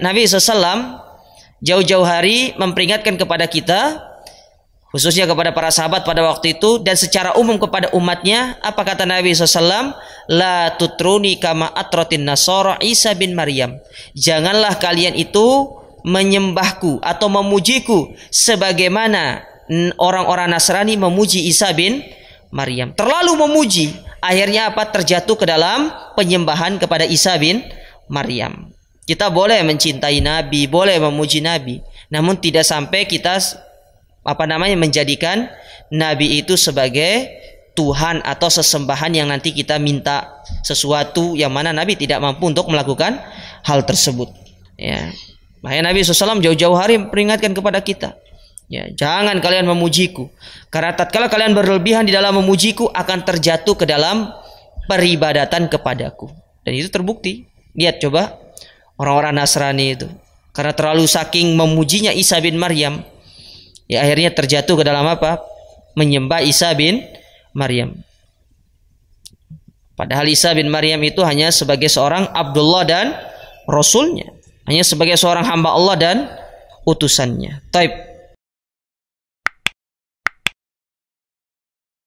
Nabi SAW jauh-jauh hari memperingatkan kepada kita khususnya kepada para sahabat pada waktu itu dan secara umum kepada umatnya apa kata Nabi SAW la tutruni kama atrotin nasara Isa bin Maryam janganlah kalian itu menyembahku atau memujiku sebagaimana orang-orang Nasrani memuji Isa bin Maryam terlalu memuji akhirnya apa terjatuh ke dalam penyembahan kepada Isa bin Maryam kita boleh mencintai Nabi, boleh memuji Nabi, namun tidak sampai kita apa namanya menjadikan Nabi itu sebagai Tuhan atau sesembahan yang nanti kita minta sesuatu yang mana Nabi tidak mampu untuk melakukan hal tersebut. Ya. Makanya Nabi SAW jauh-jauh hari peringatkan kepada kita. Ya, jangan kalian memujiku. Karena tatkala kalian berlebihan di dalam memujiku akan terjatuh ke dalam peribadatan kepadaku. Dan itu terbukti. Lihat coba orang-orang Nasrani itu karena terlalu saking memujinya Isa bin Maryam ya akhirnya terjatuh ke dalam apa menyembah Isa bin Maryam padahal Isa bin Maryam itu hanya sebagai seorang Abdullah dan Rasulnya hanya sebagai seorang hamba Allah dan utusannya taib